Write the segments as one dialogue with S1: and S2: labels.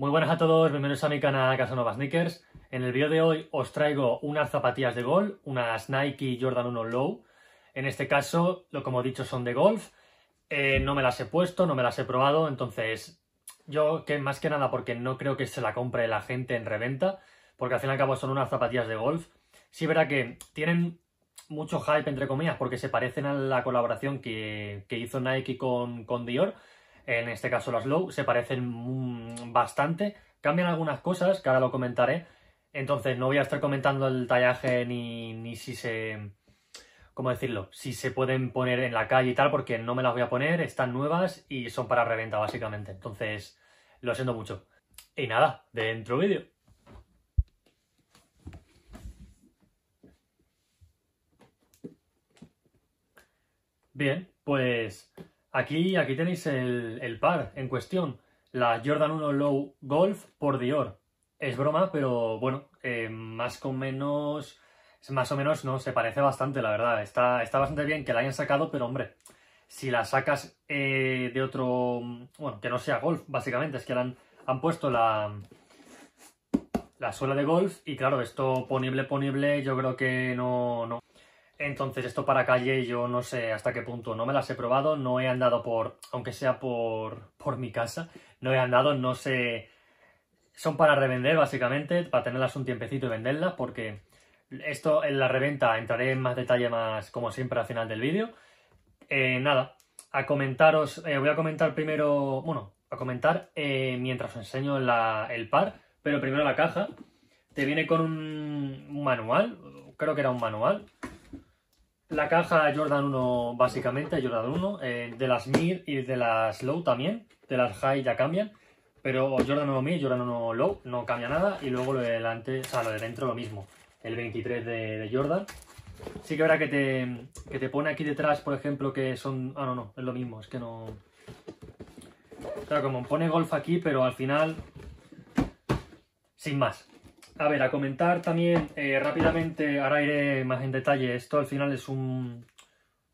S1: Muy buenas a todos, bienvenidos a mi canal Casanova Sneakers. En el vídeo de hoy os traigo unas zapatillas de golf, unas Nike Jordan 1 Low. En este caso, lo como he dicho, son de golf. Eh, no me las he puesto, no me las he probado, entonces yo que más que nada porque no creo que se la compre la gente en reventa, porque al fin y al cabo son unas zapatillas de golf. Sí verá que tienen mucho hype, entre comillas, porque se parecen a la colaboración que, hizo Nike con, con Dior, en este caso las Low, se parecen mm, bastante, cambian algunas cosas, que ahora lo comentaré, entonces no voy a estar comentando el tallaje ni, si se... ¿Cómo decirlo? Si se pueden poner en la calle y tal, porque no me las voy a poner, están nuevas y son para reventa básicamente, entonces lo siento mucho. Y nada, dentro vídeo. Bien, pues Aquí, aquí tenéis el, par en cuestión, la Jordan 1 Low Golf por Dior. Es broma, pero bueno, eh, más o menos, más o menos no, se parece bastante, la verdad. Está, está bastante bien que la hayan sacado, pero hombre, si la sacas eh, de otro, bueno, que no sea golf, básicamente, es que han, puesto la, la suela de golf y claro, esto ponible, ponible, yo creo que no. Entonces esto para calle yo no sé hasta qué punto, no me las he probado, no he andado por, aunque sea por, mi casa, no he andado, no sé, son para revender básicamente, para tenerlas un tiempecito y venderlas porque esto en la reventa entraré en más detalle más como siempre al final del vídeo. Eh, nada, a comentaros, eh, voy a comentar primero, bueno, a comentar eh, mientras os enseño el par, pero primero la caja, te viene con un manual, creo que era un manual, la caja Jordan 1, básicamente, Jordan 1, eh, de las mid y de las low también, de las high ya cambian, pero Jordan 1 mid, Jordan 1 low, no cambia nada, y luego lo delante, o sea, lo de dentro lo mismo, el 23 de, Jordan. Sí que habrá que te, que te pone aquí detrás, por ejemplo, que son... Ah, no, no, es lo mismo, es que no... Claro, como pone golf aquí, pero al final... Sin más. A ver, a comentar también eh, rápidamente, ahora iré más en detalle, esto al final es un...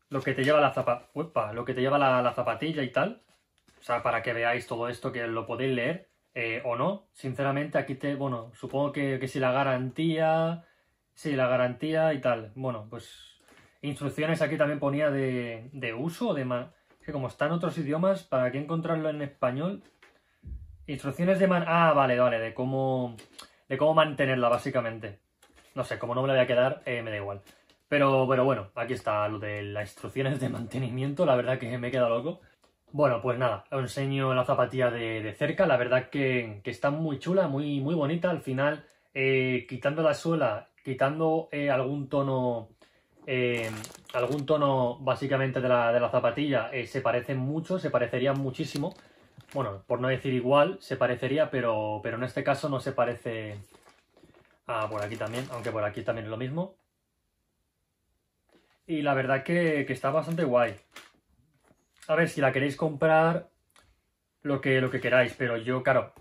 S1: lo que te lleva la zapa... lo que te lleva la, zapatilla y tal. O sea, para que veáis todo esto, que lo podéis leer eh, o no. Sinceramente, aquí te... bueno, supongo que, que si la garantía... Sí, la garantía y tal. Bueno, pues instrucciones aquí también ponía de, uso, de man... que como están otros idiomas, ¿para qué encontrarlo en español? Instrucciones de man... Ah, vale, vale, de cómo de cómo mantenerla, básicamente. No sé, como no me la voy a quedar, eh, me da igual. Pero, pero bueno, aquí está lo de las instrucciones de mantenimiento, la verdad que me he quedado loco. Bueno, pues nada, os enseño la zapatilla de, cerca, la verdad que, está muy chula, muy, muy bonita. Al final, eh, quitando la suela, quitando eh, algún tono... algún tono básicamente de la, de la zapatilla se parecen mucho, se parecerían muchísimo bueno, por no decir igual, se parecería, pero, pero en este caso no se parece a por aquí también, aunque por aquí también es lo mismo. Y la verdad que, que está bastante guay. A ver, si la queréis comprar, lo que, lo que queráis, pero yo, claro,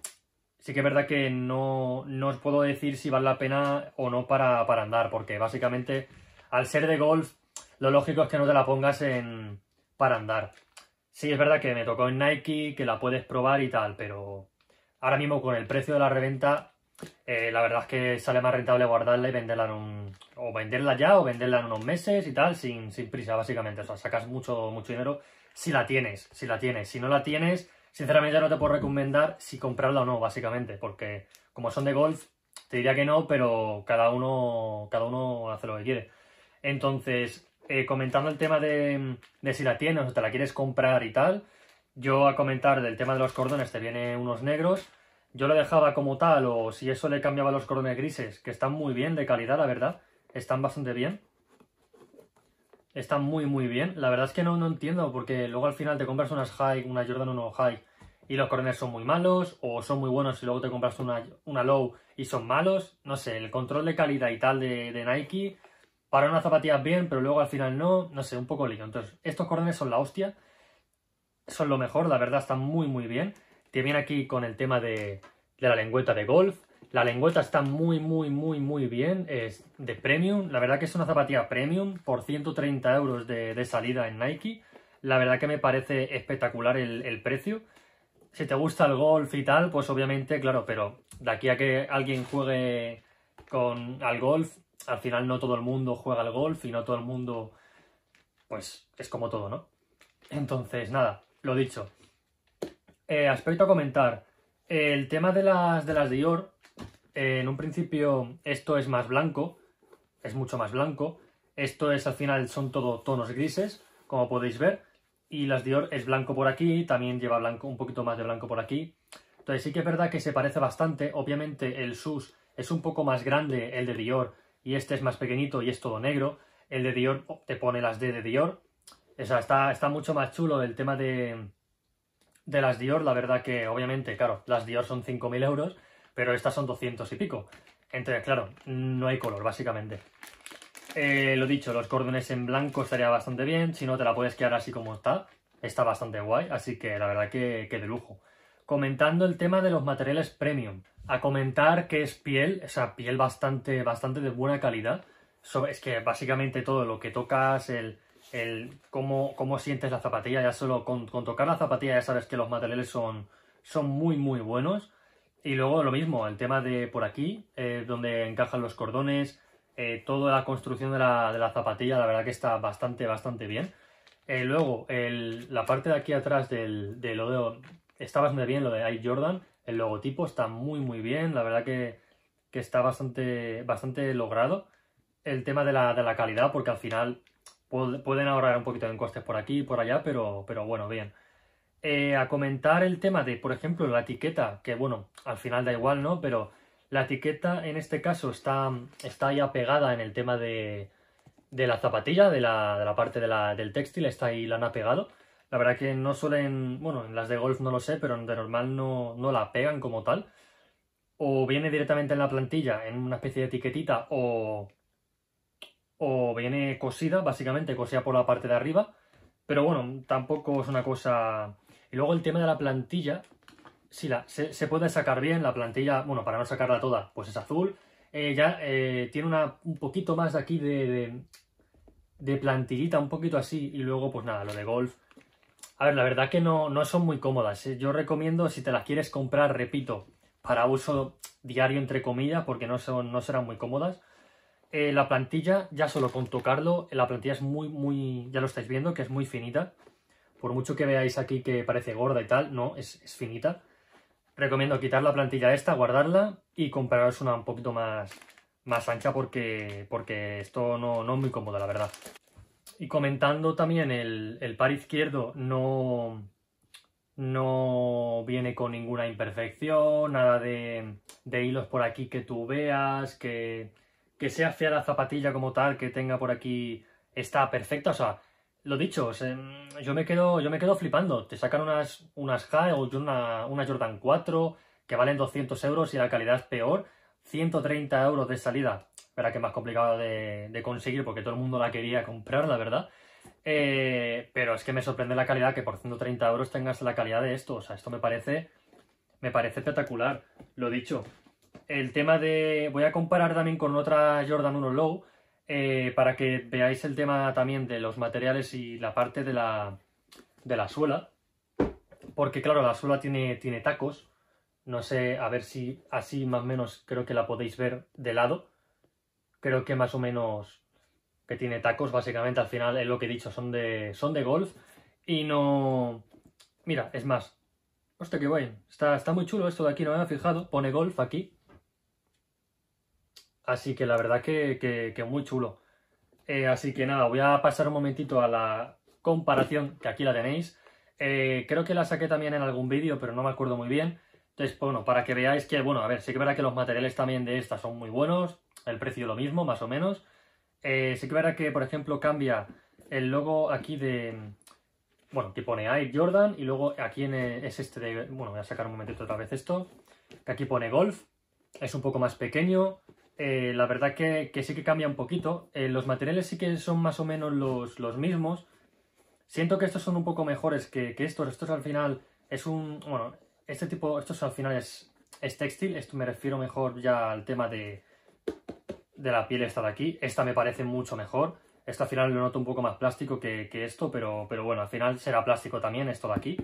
S1: sí que es verdad que no, os puedo decir si vale la pena o no para, para, andar, porque básicamente, al ser de golf, lo lógico es que no te la pongas en para andar. Sí, es verdad que me tocó en Nike, que la puedes probar y tal, pero ahora mismo con el precio de la reventa, eh, la verdad es que sale más rentable guardarla y venderla en un... o venderla ya o venderla en unos meses y tal, sin, prisa, básicamente. O sea, sacas mucho, mucho dinero si la tienes, si la tienes. Si no la tienes, sinceramente no te puedo recomendar si comprarla o no, básicamente, porque como son de golf, te diría que no, pero cada uno, cada uno hace lo que quiere. Entonces, eh, comentando el tema de, si la tienes o te la quieres comprar y tal, yo a comentar del tema de los cordones te viene unos negros. Yo lo dejaba como tal, o si eso le cambiaba los cordones grises, que están muy bien de calidad, la verdad. Están bastante bien. Están muy, muy bien. La verdad es que no, no entiendo, porque luego al final te compras unas high, una Jordan 1 high, y los cordones son muy malos, o son muy buenos y luego te compras una, una low y son malos. No sé, el control de calidad y tal de, de Nike para una zapatilla bien, pero luego al final no, no sé, un poco lío. Entonces, estos cordones son la hostia, son lo mejor, la verdad están muy muy bien. Te viene aquí con el tema de, la lengüeta de golf, la lengüeta está muy, muy, muy, muy bien. Es de premium. La verdad que es una zapatilla premium por 130 euros de, salida en Nike. La verdad que me parece espectacular el, precio. Si te gusta el golf y tal, pues obviamente, claro, pero de aquí a que alguien juegue con, al golf, al final no todo el mundo juega al golf y no todo el mundo, pues es como todo, ¿no? Entonces, nada, lo dicho. Eh, aspecto a comentar. El tema de las, de Dior, eh, en un principio esto es más blanco, es mucho más blanco. Esto es al final son todo tonos grises, como podéis ver. Y las Dior es blanco por aquí, también lleva blanco, un poquito más de blanco por aquí. Entonces sí que es verdad que se parece bastante. Obviamente el SUS es un poco más grande, el de Dior, y este es más pequeñito y es todo negro. El de Dior te pone las D de Dior. O sea, está, está mucho más chulo el tema de, las Dior. La verdad que, obviamente, claro, las Dior son 5.000 euros, pero estas son 200 y pico. Entonces, claro, no hay color, básicamente. Eh, lo dicho, los cordones en blanco estaría bastante bien. Si no, te la puedes quedar así como está. Está bastante guay, así que la verdad que, que de lujo comentando el tema de los materiales premium. A comentar que es piel, o sea, piel bastante, bastante de buena calidad. es que básicamente todo lo que tocas, el, el cómo, cómo, sientes la zapatilla, ya solo con, tocar la zapatilla ya sabes que los materiales son, son muy, muy buenos. Y luego lo mismo, el tema de por aquí, eh, donde encajan los cordones, eh, toda la construcción de la, de la, zapatilla, la verdad que está bastante, bastante bien. Eh, luego, el, la parte de aquí atrás del, del, está bastante bien lo de Ike Jordan, el logotipo está muy muy bien, la verdad que, que está bastante, bastante logrado. El tema de la, calidad, porque al final pueden ahorrar un poquito en costes por aquí y por allá, pero, pero bueno, bien. Eh, a comentar el tema de, por ejemplo, la etiqueta, que bueno, al final da igual, ¿no? Pero la etiqueta en este caso está, está ya pegada en el tema de, de la zapatilla, de la, de la parte del textil, está ahí, la han pegado. La verdad que no suelen, bueno, en las de golf no lo sé, pero de normal no, no la pegan como tal. O viene directamente en la plantilla, en una especie de etiquetita, o, o viene cosida, básicamente, cosida por la parte de arriba. Pero bueno, tampoco es una cosa... Y luego el tema de la plantilla, si la, se, puede sacar bien, la plantilla, bueno, para no sacarla toda, pues es azul. Eh, ya eh, tiene una, un poquito más aquí de, de, de plantillita, un poquito así, y luego pues nada, lo de golf a ver, la verdad que no, son muy cómodas. ¿eh? Yo recomiendo, si te las quieres comprar, repito, para uso diario, entre comillas, porque no, son, no serán muy cómodas. Eh, la plantilla, ya solo con tocarlo, eh, la plantilla es muy, muy, ya lo estáis viendo, que es muy finita. Por mucho que veáis aquí que parece gorda y tal, no, es, finita. Recomiendo quitar la plantilla esta, guardarla y compraros una un poquito más, más ancha porque, porque esto no, no es muy cómodo, la verdad y comentando también, el, par izquierdo no, no viene con ninguna imperfección, nada de, de hilos por aquí que tú veas, que, que, sea fea la zapatilla como tal, que tenga por aquí, está perfecta, o sea, lo dicho, yo, me quedo, yo me quedo flipando, te sacan unas, unas high o una, Jordan 4 que valen 200 euros y la calidad es peor, 130 euros de salida Verá que más complicado de, conseguir porque todo el mundo la quería comprar, la verdad. Eh, pero es que me sorprende la calidad que por 130 euros tengas la calidad de esto. O sea, esto me parece, me parece espectacular. Lo dicho, el tema de... Voy a comparar también con otra Jordan 1 Low eh, para que veáis el tema también de los materiales y la parte de la, de la suela. Porque claro, la suela tiene, tiene tacos. No sé, a ver si así más o menos creo que la podéis ver de lado creo que más o menos que tiene tacos, básicamente al final es lo que he dicho, son de, son de golf y no... Mira, es más, hostia, qué bueno! está, muy chulo esto de aquí, no me había fijado, pone golf aquí. Así que la verdad que, muy chulo. Eh, así que nada, voy a pasar un momentito a la comparación, que aquí la tenéis. Eh, creo que la saqué también en algún vídeo, pero no me acuerdo muy bien. Entonces, bueno, para que veáis que, bueno, a ver, sí que verá que los materiales también de esta son muy buenos, el precio lo mismo, más o menos. Eh, sí que verá que, por ejemplo, cambia el logo aquí de, bueno, que pone Air Jordan y luego aquí es este de, bueno, voy a sacar un momentito otra vez esto, que aquí pone Golf, es un poco más pequeño, eh, la verdad que, sí que cambia un poquito, eh, los materiales sí que son más o menos los, mismos, siento que estos son un poco mejores que, que estos, estos al final es un, bueno, este tipo, esto al final es, textil, esto me refiero mejor ya al tema de, la piel esta de aquí, esta me parece mucho mejor, esto al final lo noto un poco más plástico que, esto, pero, pero bueno, al final será plástico también esto de aquí,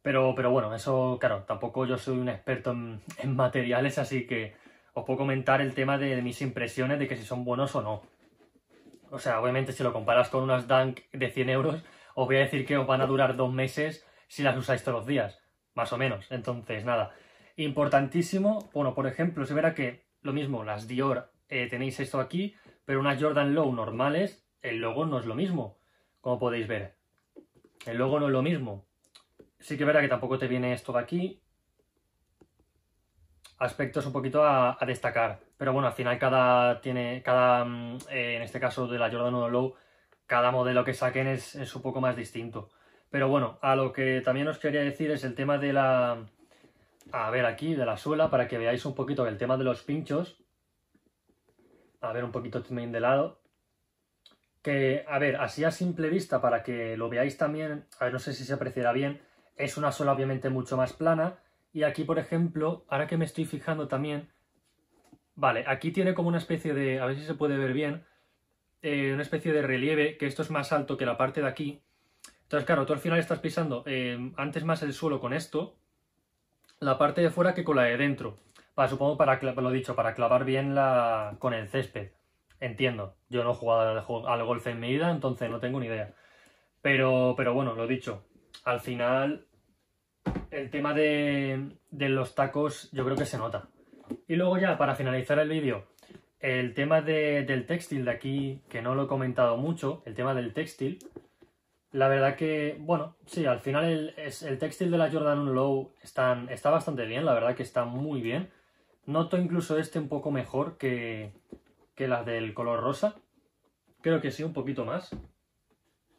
S1: pero, pero bueno, eso, claro, tampoco yo soy un experto en, materiales, así que os puedo comentar el tema de, mis impresiones de que si son buenos o no. O sea, obviamente si lo comparas con unas Dunk de 100 euros, os voy a decir que os van a durar dos meses si las usáis todos los días más o menos. Entonces, nada, importantísimo, bueno, por ejemplo, se verá que lo mismo, las Dior eh, tenéis esto aquí, pero unas Jordan Low normales, el eh, logo no es lo mismo, como podéis ver. El eh, logo no es lo mismo. Sí que verá que tampoco te viene esto de aquí. Aspectos un poquito a, destacar. Pero bueno, al final cada tiene, cada, mm, en este caso de la Jordan Low, cada modelo que saquen es un poco más distinto. Pero bueno, a lo que también os quería decir es el tema de la... A ver aquí, de la suela, para que veáis un poquito el tema de los pinchos. A ver un poquito también de lado. Que, a ver, así a simple vista, para que lo veáis también, a ver, no sé si se apreciará bien, es una suela obviamente mucho más plana. Y aquí, por ejemplo, ahora que me estoy fijando también, vale, aquí tiene como una especie de, a ver si se puede ver bien, eh, una especie de relieve, que esto es más alto que la parte de aquí, entonces, claro, tú al final estás pisando eh, antes más el suelo con esto, la parte de fuera que con la de dentro. Para, supongo, para lo dicho, para clavar bien la, con el césped. Entiendo. Yo no he jugado al, golf en mi vida, entonces no tengo ni idea. Pero, pero bueno, lo dicho. Al final, el tema de, los tacos yo creo que se nota. Y luego ya, para finalizar el vídeo, el tema del textil de aquí, que no lo he comentado mucho, el tema del textil, la verdad que, bueno, sí, al final el, es, el textil de la Jordan Low está bastante bien, la verdad que está muy bien. Noto incluso este un poco mejor que, que las del color rosa. Creo que sí, un poquito más.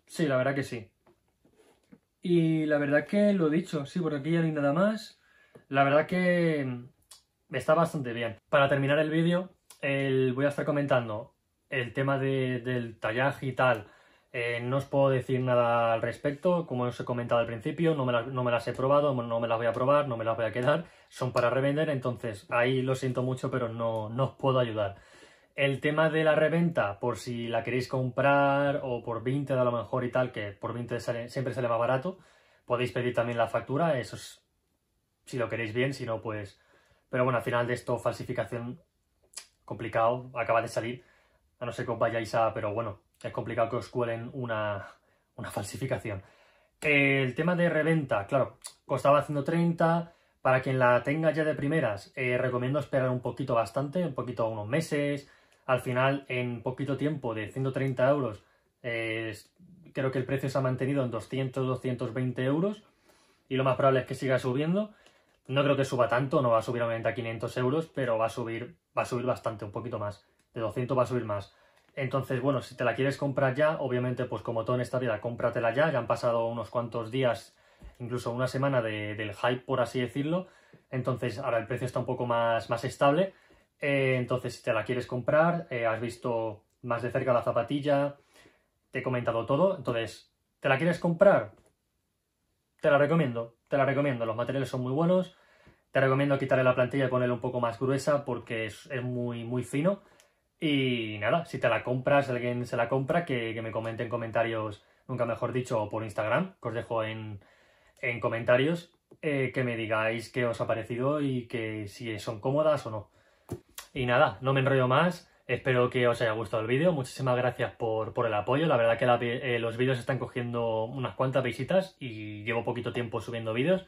S1: Sí, la verdad que sí. Y la verdad que lo he dicho, sí, por aquí ya no hay nada más. La verdad que mm, está bastante bien. Para terminar el vídeo, voy a estar comentando el tema del tallaje y tal eh, no os puedo decir nada al respecto, como os he comentado al principio, no me, las, he probado, no me las voy a probar, no me las voy a quedar, son para revender, entonces ahí lo siento mucho, pero no, no os puedo ayudar. El tema de la reventa, por si la queréis comprar o por 20 a lo mejor y tal, que por 20 siempre sale más barato, podéis pedir también la factura, eso es si lo queréis bien, si no pues... Pero bueno, al final de esto falsificación complicado, acaba de salir, a no sé que vayáis a... pero bueno, es complicado que os cuelen una, una falsificación. El tema de reventa, claro, costaba 130. Para quien la tenga ya de primeras, eh, recomiendo esperar un poquito bastante, un poquito unos meses. Al final, en poquito tiempo, de 130 euros, creo que el precio se ha mantenido en 200, 220 euros. Y lo más probable es que siga subiendo. No creo que suba tanto, no va a subir obviamente a 500 euros, pero va a subir, va a subir bastante, un poquito más. De 200 va a subir más. Entonces, bueno, si te la quieres comprar ya, obviamente, pues como todo en esta vida, cómpratela ya. Ya han pasado unos cuantos días, incluso una semana de, del hype, por así decirlo. Entonces, ahora el precio está un poco más, más estable. Eh, entonces, si te la quieres comprar, eh, has visto más de cerca la zapatilla, te he comentado todo. Entonces, ¿te la quieres comprar? Te la recomiendo, te la recomiendo. Los materiales son muy buenos. Te recomiendo quitarle la plantilla y ponerla un poco más gruesa porque es, es muy, muy fino. Y nada, si te la compras, alguien se la compra, que, me comente en comentarios, nunca mejor dicho, por Instagram, que os dejo en, comentarios, eh, que me digáis qué os ha parecido y que si son cómodas o no. Y nada, no me enrollo más. Espero que os haya gustado el vídeo. Muchísimas gracias por, el apoyo. La verdad que eh, los vídeos están cogiendo unas cuantas visitas y llevo poquito tiempo subiendo vídeos.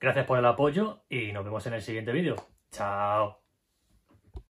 S1: Gracias por el apoyo y nos vemos en el siguiente vídeo. Chao.